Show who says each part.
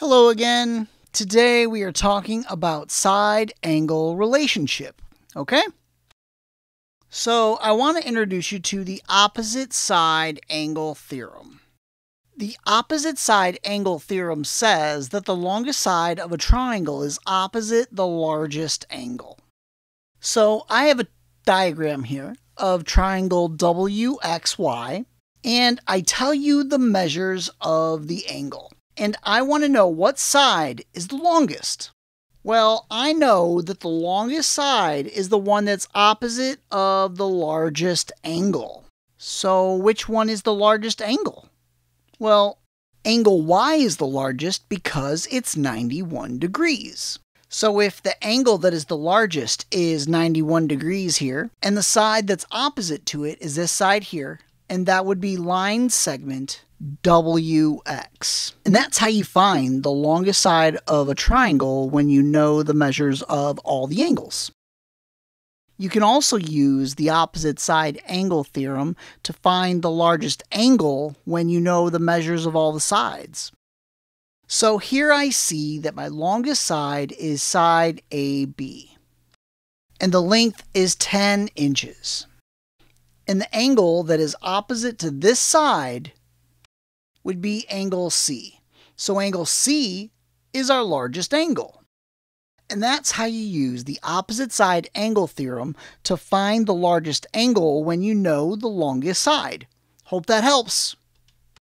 Speaker 1: Hello again. Today we are talking about side angle relationship, okay? So I want to introduce you to the opposite side angle theorem. The opposite side angle theorem says that the longest side of a triangle is opposite the largest angle. So I have a diagram here of triangle WXY, and I tell you the measures of the angle and I want to know what side is the longest. Well, I know that the longest side is the one that's opposite of the largest angle. So, which one is the largest angle? Well, angle y is the largest because it's 91 degrees. So if the angle that is the largest is 91 degrees here, and the side that's opposite to it is this side here, and that would be line segment WX. And that's how you find the longest side of a triangle when you know the measures of all the angles. You can also use the opposite side angle theorem to find the largest angle when you know the measures of all the sides. So here I see that my longest side is side AB, and the length is 10 inches. And the angle that is opposite to this side would be angle C. So angle C is our largest angle. And that's how you use the opposite side angle theorem to find the largest angle when you know the longest side. Hope that helps.